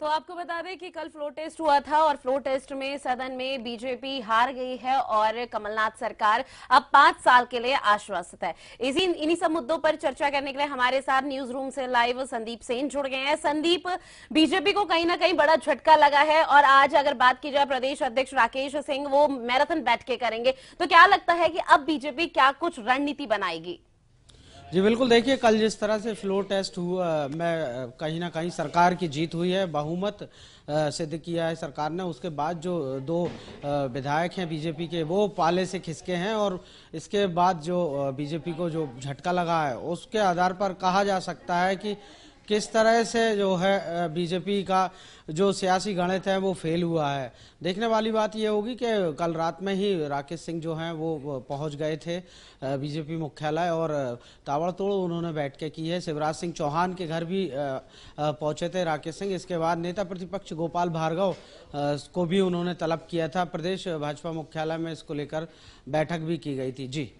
तो आपको बता दें कि कल फ्लोर टेस्ट हुआ था और फ्लोर टेस्ट में सदन में बीजेपी हार गई है और कमलनाथ सरकार अब पांच साल के लिए आश्वस्त है इसी इन्हीं सब मुद्दों पर चर्चा करने के लिए हमारे साथ न्यूज रूम से लाइव संदीप सेन जुड़ गए हैं संदीप बीजेपी को कहीं ना कहीं बड़ा झटका लगा है और आज अगर बात की जाए प्रदेश अध्यक्ष राकेश सिंह वो मैराथन बैठ के करेंगे तो क्या लगता है कि अब बीजेपी क्या कुछ रणनीति बनाएगी जी बिल्कुल देखिए कल जिस तरह से फ्लोर टेस्ट हुआ मैं कहीं ना कहीं सरकार की जीत हुई है बहुमत सिद्ध किया है सरकार ने उसके बाद जो दो विधायक हैं बीजेपी के वो पाले से खिसके हैं और इसके बाद जो बीजेपी को जो झटका लगा है उसके आधार पर कहा जा सकता है कि किस तरह से जो है बीजेपी का जो सियासी गणित है वो फेल हुआ है देखने वाली बात ये होगी कि कल रात में ही राकेश सिंह जो हैं वो पहुंच गए थे बीजेपी मुख्यालय और ताबड़तोड़ उन्होंने के की है शिवराज सिंह चौहान के घर भी पहुंचे थे राकेश सिंह इसके बाद नेता प्रतिपक्ष गोपाल भार्गव को भी उन्होंने तलब किया था प्रदेश भाजपा मुख्यालय में इसको लेकर बैठक भी की गई थी जी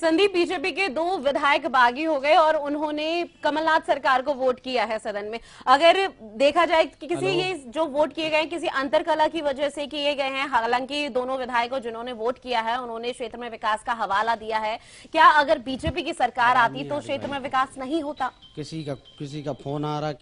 संदीप बीजेपी के दो विधायक बागी हो गए और उन्होंने कमलनाथ सरकार को वोट किया है सदन में अगर देखा जाए कि किसी ये जो वोट किए गए किसी अंतरकला की वजह से किए गए हैं हालांकि दोनों विधायकों जिन्होंने वोट किया है उन्होंने क्षेत्र में विकास का हवाला दिया है क्या अगर बीजेपी की सरकार हाँ आती तो हाँ क्षेत्र हाँ में विकास नहीं होता किसी का किसी का फोन आ रहा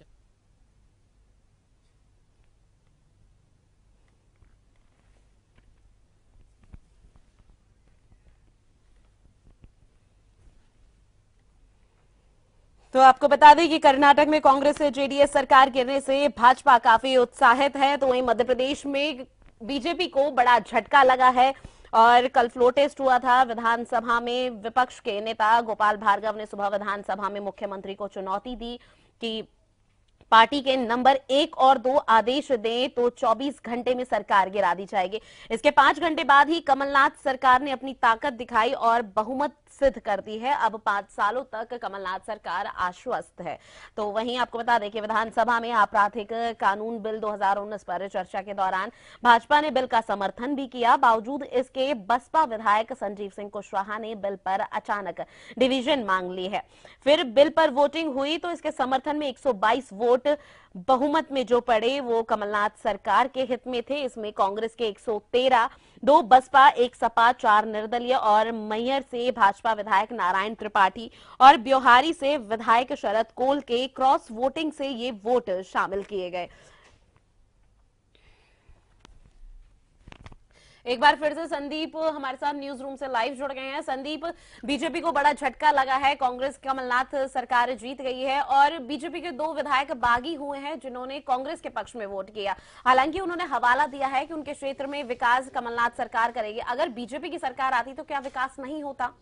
तो आपको बता दें कि कर्नाटक में कांग्रेस से जेडीएस सरकार गिरने से भाजपा काफी उत्साहित है तो वहीं मध्य प्रदेश में बीजेपी को बड़ा झटका लगा है और कल फ्लो टेस्ट हुआ था विधानसभा में विपक्ष के नेता गोपाल भार्गव ने सुबह विधानसभा में मुख्यमंत्री को चुनौती दी कि पार्टी के नंबर एक और दो आदेश दें तो 24 घंटे में सरकार गिरा दी जाएगी इसके पांच घंटे बाद ही कमलनाथ सरकार ने अपनी ताकत दिखाई और बहुमत सिद्ध कर दी है अब पांच सालों तक कमलनाथ सरकार आश्वस्त है तो वहीं आपको बता दें कि विधानसभा में आपराधिक कानून बिल दो पर चर्चा के दौरान भाजपा ने बिल का समर्थन भी किया बावजूद इसके बसपा विधायक संजीव सिंह कुशवाहा ने बिल पर अचानक डिवीजन मांग ली है फिर बिल पर वोटिंग हुई तो इसके समर्थन में एक वोट वोट बहुमत में जो पड़े वो कमलनाथ सरकार के हित में थे इसमें कांग्रेस के 113 दो बसपा एक सपा चार निर्दलीय और मैयर से भाजपा विधायक नारायण त्रिपाठी और ब्योहारी से विधायक शरद कोल के क्रॉस वोटिंग से ये वोट शामिल किए गए एक बार फिर से संदीप हमारे साथ न्यूज रूम से लाइव जुड़ गए हैं संदीप बीजेपी को बड़ा झटका लगा है कांग्रेस कमलनाथ सरकार जीत गई है और बीजेपी के दो विधायक बागी हुए हैं जिन्होंने कांग्रेस के पक्ष में वोट किया हालांकि उन्होंने हवाला दिया है कि उनके क्षेत्र में विकास कमलनाथ सरकार करेगी अगर बीजेपी की सरकार आती तो क्या विकास नहीं होता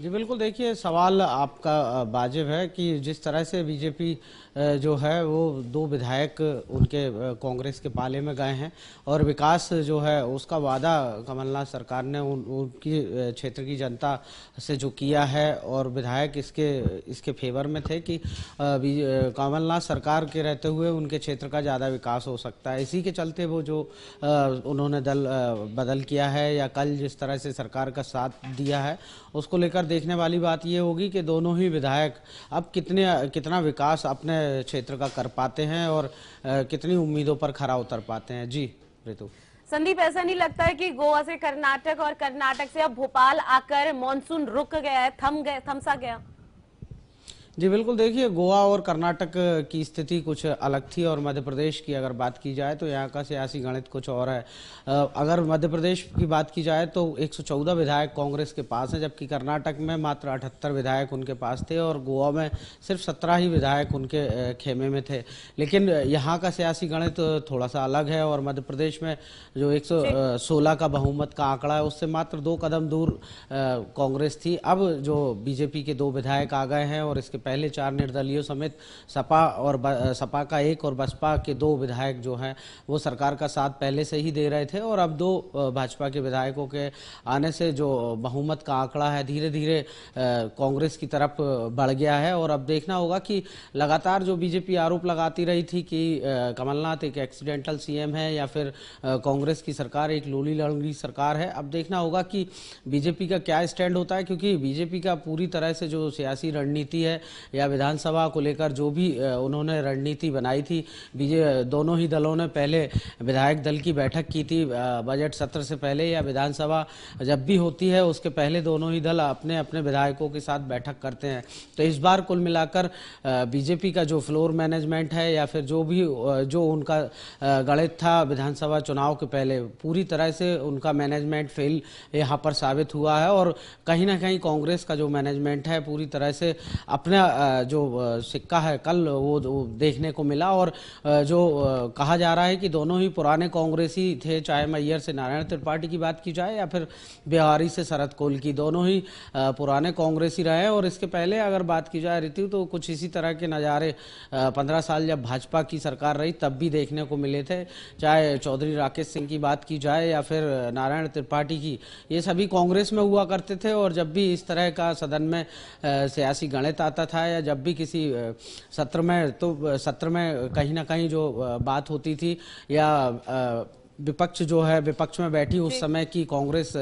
जी बिल्कुल देखिए सवाल आपका वाजिब है कि जिस तरह से बीजेपी जो है वो दो विधायक उनके कांग्रेस के पाले में गए हैं और विकास जो है उसका वादा कमलनाथ सरकार ने उन उनकी क्षेत्र की जनता से जो किया है और विधायक इसके इसके फेवर में थे कि कमलनाथ सरकार के रहते हुए उनके क्षेत्र का ज़्यादा विकास हो सकता है इसी के चलते वो जो उन्होंने दल बदल किया है या कल जिस तरह से सरकार का साथ दिया है उसको लेकर मिलकर देखने वाली बात ये होगी कि दोनों ही विधायक अब कितने कितना विकास अपने क्षेत्र का कर पाते हैं और कितनी उम्मीदों पर खरा उतर पाते हैं जी ऋतु संदीप ऐसा नहीं लगता है कि गोवा से कर्नाटक और कर्नाटक से अब भोपाल आकर मॉनसून रुक गया है थम गया थमसा गया जी बिल्कुल देखिए गोवा और कर्नाटक की स्थिति कुछ अलग थी और मध्य प्रदेश की अगर बात की जाए तो यहाँ का सियासी गणित कुछ और है अगर मध्य प्रदेश की बात की जाए तो 114 विधायक कांग्रेस के पास हैं जबकि कर्नाटक में मात्र अठहत्तर विधायक उनके पास थे और गोवा में सिर्फ सत्रह ही विधायक उनके खेमे में थे लेकिन यहाँ का सियासी गणित थोड़ा सा अलग है और मध्य प्रदेश में जो एक का बहुमत का आंकड़ा है उससे मात्र दो कदम दूर कांग्रेस थी अब जो बीजेपी के दो विधायक आ गए हैं और इसके पहले चार निर्दलीयों समेत सपा और सपा का एक और बसपा के दो विधायक जो हैं वो सरकार का साथ पहले से ही दे रहे थे और अब दो भाजपा के विधायकों के आने से जो बहुमत का आंकड़ा है धीरे धीरे कांग्रेस की तरफ बढ़ गया है और अब देखना होगा कि लगातार जो बीजेपी आरोप लगाती रही थी कि कमलनाथ एक एक्सीडेंटल सीएम है या फिर कांग्रेस की सरकार एक लोली लड़ंगी सरकार है अब देखना होगा कि बीजेपी का क्या स्टैंड होता है क्योंकि बीजेपी का पूरी तरह से जो सियासी रणनीति है या विधानसभा को लेकर जो भी उन्होंने रणनीति बनाई थी बीजे दोनों ही दलों ने पहले विधायक दल की बैठक की थी बजट सत्र से पहले या विधानसभा जब भी होती है उसके पहले दोनों ही दल अपने अपने विधायकों के साथ बैठक करते हैं तो इस बार कुल मिलाकर बीजेपी का जो फ्लोर मैनेजमेंट है या फिर जो भी जो उनका गणित था विधानसभा चुनाव के पहले पूरी तरह से उनका मैनेजमेंट फेल यहाँ पर साबित हुआ है और कहीं ना कहीं कांग्रेस का जो मैनेजमेंट है पूरी तरह से अपने जो सिक्का है कल वो देखने को मिला और जो कहा जा रहा है कि दोनों ही पुराने कांग्रेसी थे चाहे मैयर से नारायण त्रिपाठी की बात की जाए या फिर बिहारी से शरद कोल की दोनों ही पुराने कांग्रेसी रहे और इसके पहले अगर बात की जाए ऋतु तो कुछ इसी तरह के नज़ारे पंद्रह साल जब भाजपा की सरकार रही तब भी देखने को मिले थे चाहे चौधरी राकेश सिंह की बात की जाए या फिर नारायण त्रिपाठी की ये सभी कांग्रेस में हुआ करते थे और जब भी इस तरह का सदन में सियासी गणित आता था था या जब भी किसी सत्र में तो सत्र में कहीं ना कहीं जो बात होती थी या विपक्ष जो है विपक्ष में बैठी उस समय की कांग्रेस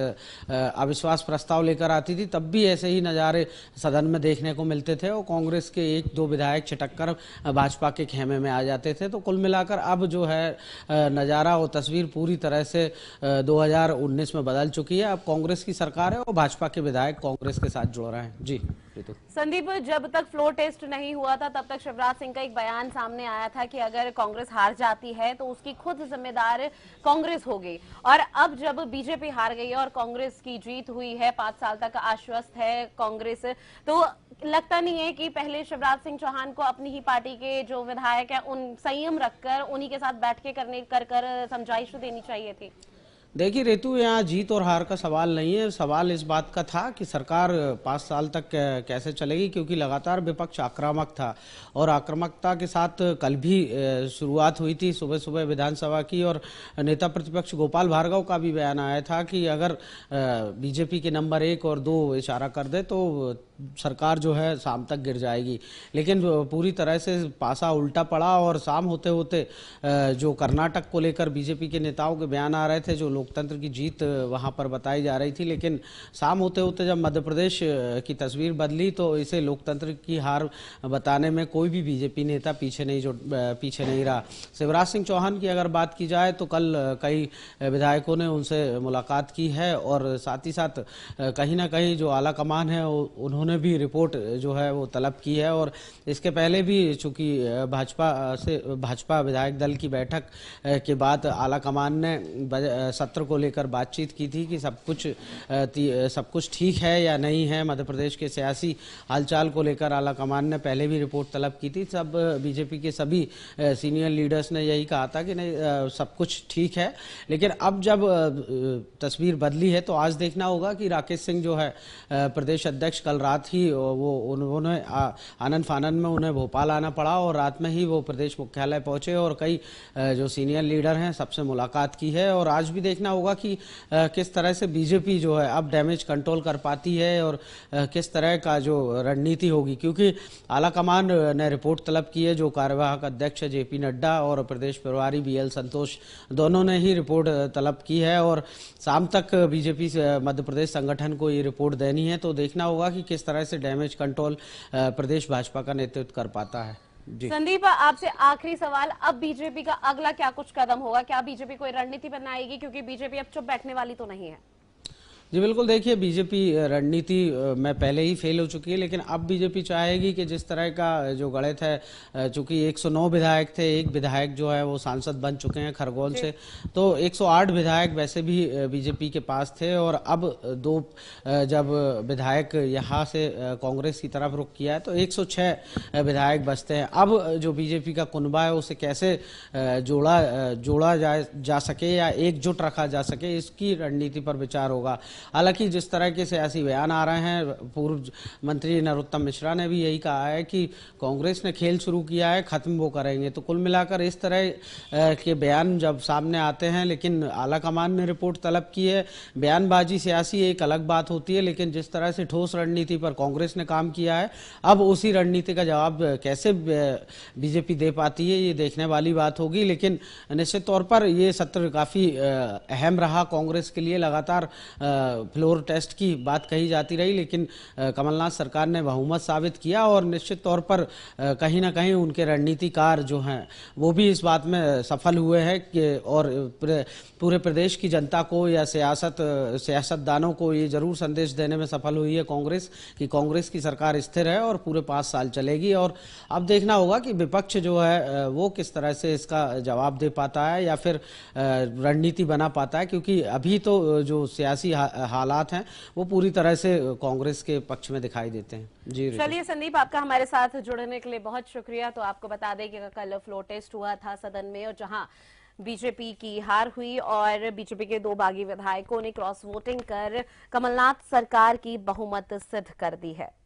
अविश्वास प्रस्ताव लेकर आती थी तब भी ऐसे ही नज़ारे सदन में देखने को मिलते थे और कांग्रेस के एक दो विधायक छिटक कर भाजपा के खेमे में आ जाते थे तो कुल मिलाकर अब जो है नज़ारा और तस्वीर पूरी तरह से 2019 में बदल चुकी है अब कांग्रेस की सरकार है और भाजपा के विधायक कांग्रेस के साथ जुड़ रहे हैं जी सकती तो संदीप जब तक फ्लोर टेस्ट नहीं हुआ था तब तक शिवराज सिंह का एक बयान सामने आया था कि अगर कांग्रेस हार जाती है तो उसकी खुद जिम्मेदार कांग्रेस हो गई और अब जब बीजेपी हार गई और कांग्रेस की जीत हुई है पांच साल तक आश्वस्त है कांग्रेस तो लगता नहीं है कि पहले शिवराज सिंह चौहान को अपनी ही पार्टी के जो विधायक है उन संयम रखकर उन्हीं के साथ बैठ के करने कर कर समझाइश देनी चाहिए थी देखिए रेतु यहाँ जीत और हार का सवाल नहीं है सवाल इस बात का था कि सरकार पाँच साल तक कैसे चलेगी क्योंकि लगातार विपक्ष आक्रामक था और आक्रामकता के साथ कल भी शुरुआत हुई थी सुबह सुबह विधानसभा की और नेता प्रतिपक्ष गोपाल भार्गव का भी बयान आया था कि अगर बीजेपी के नंबर एक और दो इशारा कर दे तो सरकार जो है शाम तक गिर जाएगी लेकिन पूरी तरह से पासा उल्टा पड़ा और शाम होते होते जो कर्नाटक को लेकर बीजेपी के नेताओं के बयान आ रहे थे जो लोकतंत्र की जीत वहां पर बताई जा रही थी लेकिन शाम होते होते जब मध्य प्रदेश की तस्वीर बदली तो इसे लोकतंत्र की हार बताने में कोई भी बीजेपी नेता पीछे नहीं जो पीछे नहीं रहा शिवराज सिंह चौहान की अगर बात की जाए तो कल कई विधायकों ने उनसे मुलाकात की है और साथ ही साथ कहीं ना कहीं जो आला कमान है उन्होंने उन्होंने भी रिपोर्ट जो है वो तलब की है और इसके पहले भी चूंकि भाजपा से भाजपा विधायक दल की बैठक के बाद आला कमान ने सत्र को लेकर बातचीत की थी कि सब कुछ सब कुछ ठीक है या नहीं है मध्य प्रदेश के सियासी हालचाल को लेकर आला कमान ने पहले भी रिपोर्ट तलब की थी सब बीजेपी के सभी सीनियर लीडर्स ने यही कहा था कि नहीं सब कुछ ठीक है लेकिन अब जब तस्वीर बदली है तो आज देखना होगा कि राकेश सिंह जो है प्रदेश अध्यक्ष कल रात साथ ही वो उन्होंने आनंद फानंद में उन्हें भोपाल आना पड़ा और रात में ही वो प्रदेश मुख्यालय पहुंचे और कई जो सीनियर लीडर हैं सबसे मुलाकात की है और आज भी देखना होगा कि किस तरह से बीजेपी जो है अब डैमेज कंट्रोल कर पाती है और किस तरह का जो रणनीति होगी क्योंकि आलाकमान ने रिपोर्ट तलब की है जो कार्यवाहक अध्यक्ष जेपी नड्डा और प्रदेश प्रभारी बी संतोष दोनों ने ही रिपोर्ट तलब की है और शाम तक बीजेपी मध्य प्रदेश संगठन को ये रिपोर्ट देनी है तो देखना होगा कि किस तरह से डैमेज कंट्रोल प्रदेश भाजपा का नेतृत्व कर पाता है संदीप आपसे आखिरी सवाल अब बीजेपी का अगला क्या कुछ कदम होगा क्या बीजेपी कोई रणनीति बनाएगी क्योंकि बीजेपी अब चुप बैठने वाली तो नहीं है जी बिल्कुल देखिए बीजेपी रणनीति में पहले ही फेल हो चुकी है लेकिन अब बीजेपी चाहेगी कि जिस तरह का जो गणित है चूंकि 109 विधायक थे एक विधायक जो है वो सांसद बन चुके हैं खरगोन से तो 108 विधायक वैसे भी बीजेपी के पास थे और अब दो जब विधायक यहाँ से कांग्रेस की तरफ रुख किया है तो 106 विधायक बचते हैं अब जो बीजेपी का कुनबा है उसे कैसे जोड़ा जोड़ा जा, जा सके या एकजुट रखा जा सके इसकी रणनीति पर विचार होगा हालांकि जिस तरह के सियासी बयान आ रहे हैं पूर्व मंत्री नरोत्तम मिश्रा ने भी यही कहा है कि कांग्रेस ने खेल शुरू किया है खत्म वो करेंगे तो कुल मिलाकर इस तरह के बयान जब सामने आते हैं लेकिन कमान ने रिपोर्ट तलब की है बयानबाजी सियासी एक अलग बात होती है लेकिन जिस तरह से ठोस रणनीति पर कांग्रेस ने काम किया है अब उसी रणनीति का जवाब कैसे बीजेपी दे पाती है ये देखने वाली बात होगी लेकिन निश्चित तौर पर ये सत्र काफ़ी अहम रहा कांग्रेस के लिए लगातार फ्लोर टेस्ट की बात कही जाती रही लेकिन कमलनाथ सरकार ने बहुमत साबित किया और निश्चित तौर पर कहीं ना कहीं उनके रणनीतिकार जो हैं वो भी इस बात में सफल हुए हैं कि और पूरे प्रदेश की जनता को या सियासत सियासतदानों को ये जरूर संदेश देने में सफल हुई है कांग्रेस कि कांग्रेस की सरकार स्थिर है और पूरे पाँच साल चलेगी और अब देखना होगा कि विपक्ष जो है वो किस तरह से इसका जवाब दे पाता है या फिर रणनीति बना पाता है क्योंकि अभी तो जो सियासी हालात हैं वो पूरी तरह से कांग्रेस के पक्ष में दिखाई देते हैं जी चलिए संदीप आपका हमारे साथ जुड़ने के लिए बहुत शुक्रिया तो आपको बता दें कि कल फ्लोर टेस्ट हुआ था सदन में और जहां बीजेपी की हार हुई और बीजेपी के दो बागी विधायकों ने क्रॉस वोटिंग कर कमलनाथ सरकार की बहुमत सिद्ध कर दी है